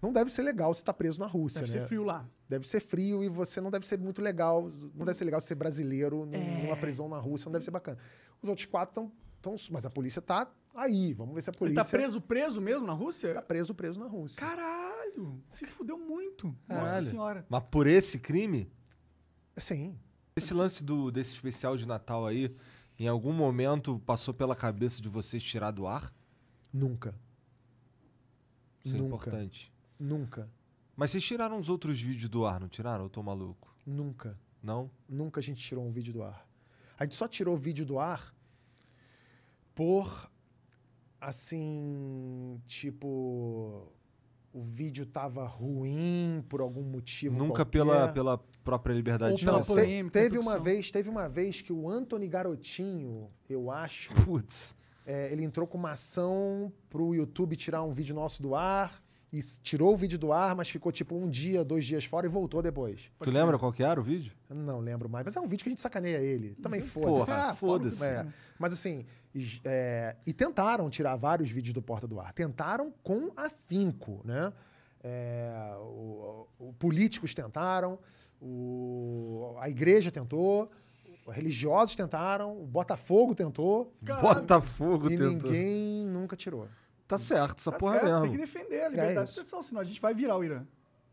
Não deve ser legal você estar tá preso na Rússia, deve né? Deve ser frio lá. Deve ser frio e você não deve ser muito legal. Não deve ser legal ser brasileiro é. numa prisão na Rússia, não deve ser bacana. Os outros quatro estão. Mas a polícia tá aí. Vamos ver se a polícia. Ele tá preso, preso mesmo na Rússia? Tá preso, preso na Rússia. Caralho! Se fudeu muito. Caralho. Nossa senhora. Mas por esse crime? Sim. Esse lance do, desse especial de Natal aí, em algum momento passou pela cabeça de vocês tirar do ar? Nunca. Isso é Nunca. é importante. Nunca. Mas vocês tiraram os outros vídeos do ar, não tiraram? Eu tô maluco. Nunca. Não? Nunca a gente tirou um vídeo do ar. A gente só tirou o vídeo do ar por assim, tipo o vídeo tava ruim por algum motivo Nunca pela pela própria liberdade Ou de expressão. Te, teve uma vez, teve uma vez que o Anthony Garotinho, eu acho, Putz. É, ele entrou com uma ação pro YouTube tirar um vídeo nosso do ar e tirou o vídeo do ar, mas ficou tipo um dia, dois dias fora e voltou depois. Tu lembra qual que era o vídeo? Não lembro mais, mas é um vídeo que a gente sacaneia ele. Também uhum. foda-se. Ah, foda-se. É. Mas assim, é, e tentaram tirar vários vídeos do Porta do Ar. Tentaram com afinco, né? É, o, o, políticos tentaram, o, a igreja tentou, religiosos tentaram, o Botafogo tentou. Botafogo e tentou. E ninguém nunca tirou. Tá, tá certo, essa tá porra certo, mesmo. tem que defender a é liberdade de expressão, senão a gente vai virar o Irã.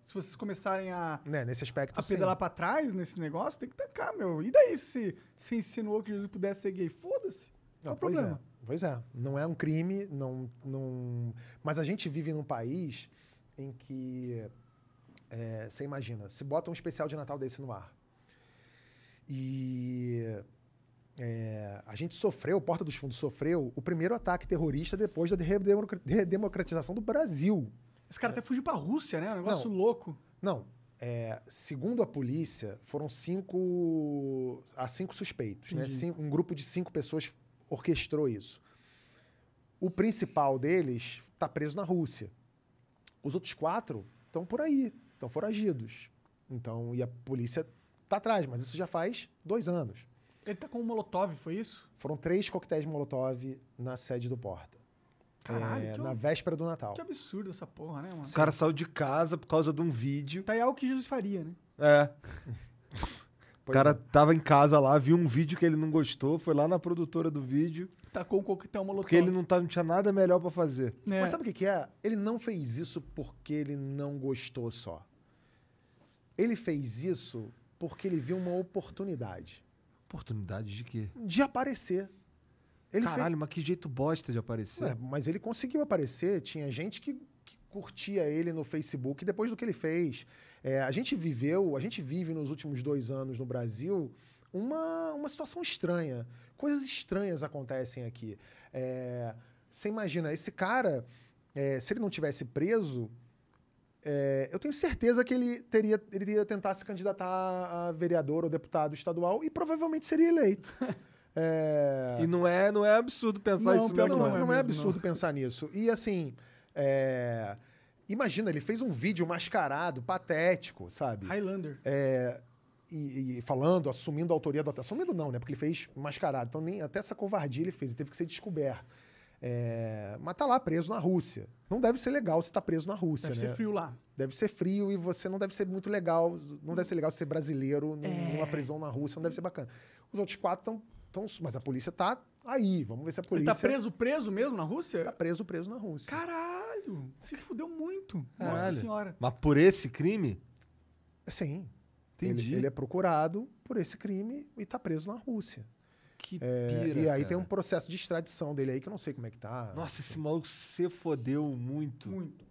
Se vocês começarem a, né, nesse aspecto, a pedalar sim. pra trás nesse negócio, tem que tancar, meu. E daí se, se insinuou que Jesus pudesse ser gay? Foda-se. Não, não é problema. É. Pois é, não é um crime, não, não... mas a gente vive num país em que, é, você imagina, se bota um especial de Natal desse no ar e é, a gente sofreu, Porta dos Fundos sofreu o primeiro ataque terrorista depois da democratização do Brasil. Esse cara é. até fugiu para a Rússia, né? Um negócio não, louco. Não. É, segundo a polícia, foram cinco. Há cinco suspeitos, né? Entendi. né? um grupo de cinco pessoas orquestrou isso. O principal deles está preso na Rússia. Os outros quatro estão por aí, estão foragidos. Então, e a polícia está atrás, mas isso já faz dois anos. Ele tá com um molotov, foi isso? Foram três coquetéis molotov na sede do Porta. Caralho, é, na véspera do Natal. Que absurdo essa porra, né, mano? O cara saiu de casa por causa de um vídeo. Tá aí algo que Jesus faria, né? É. o cara é. tava em casa lá, viu um vídeo que ele não gostou, foi lá na produtora do vídeo. Tacou tá um coquetel molotov. Porque ele não, tava, tá, não tinha nada melhor para fazer. É. Mas sabe o que, que é? Ele não fez isso porque ele não gostou só. Ele fez isso porque ele viu uma oportunidade. Oportunidade de quê? De aparecer. Ele Caralho, fez... mas que jeito bosta de aparecer. mas ele conseguiu aparecer, tinha gente que, que, curtia ele no Facebook depois do que ele fez. É, a gente viveu, a gente vive nos últimos dois anos no Brasil uma, uma situação estranha. Coisas estranhas acontecem aqui. É, você imagina, esse cara, é, se ele não tivesse preso, é, eu tenho certeza que ele teria, ele iria tentar se candidatar a vereador ou deputado estadual e provavelmente seria eleito. É... E não é, não é absurdo pensar não, isso mesmo. Não, não, né? não, é, é absurdo pensar nisso. E assim, é... imagina, ele fez um vídeo mascarado, patético, sabe? Highlander. É... E, e, falando, assumindo a autoria da. Assumindo não, né? Porque ele fez mascarado. Então, nem até essa covardia ele fez, ele teve que ser descoberto. É, mas tá lá preso na Rússia. Não deve ser legal se tá preso na Rússia, deve né? Deve ser frio lá. Deve ser frio e você não deve ser muito legal. Não deve ser legal ser brasileiro é. numa prisão na Rússia, não deve ser bacana. Os outros quatro estão. Mas a polícia tá aí. Vamos ver se a polícia. Ele tá preso, preso mesmo na Rússia? Tá preso, preso na Rússia. Caralho! Se fudeu muito. Caralho. Nossa senhora. Mas por esse crime? Sim. Entendi. Ele, ele é procurado por esse crime e tá preso na Rússia. Que é, pira, E aí cara. tem um processo de extradição dele aí que eu não sei como é que tá. Nossa, esse maluco se fodeu muito. Muito.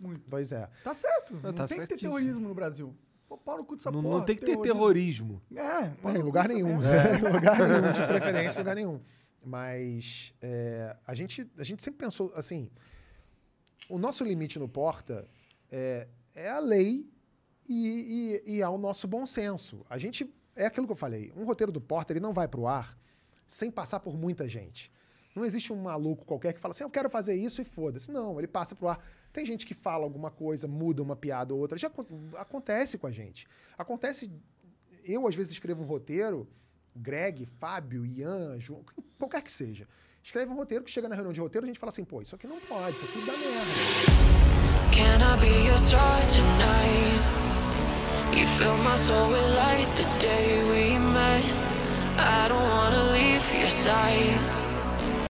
Muito. Pois é. Tá certo. Não, tá tem certíssimo. que ter terrorismo no Brasil. Pô, Paulo cu dessa não, porra. Não tem que ter terrorismo. terrorismo. É, é em lugar nenhum. É. Em lugar nenhum, de preferência, em lugar nenhum. Mas é, a, gente, a gente sempre pensou assim: o nosso limite no Porta é, é a lei e, e, e ao nosso bom senso. A gente é aquilo que eu falei. Um roteiro do Porter ele não vai para o ar sem passar por muita gente. Não existe um maluco qualquer que fala assim, eu quero fazer isso e foda-se. Não, ele passa pro ar. Tem gente que fala alguma coisa, muda uma piada ou outra. Já acontece com a gente. Acontece. Eu, às vezes, escrevo um roteiro, Greg, Fábio, Ian, João, qualquer que seja. Escreve um roteiro que chega na reunião de roteiro, a gente fala assim, pô, isso aqui não pode, isso aqui dá merda. Can I be your star? You fill my soul with light the day we met. I don't wanna leave your side.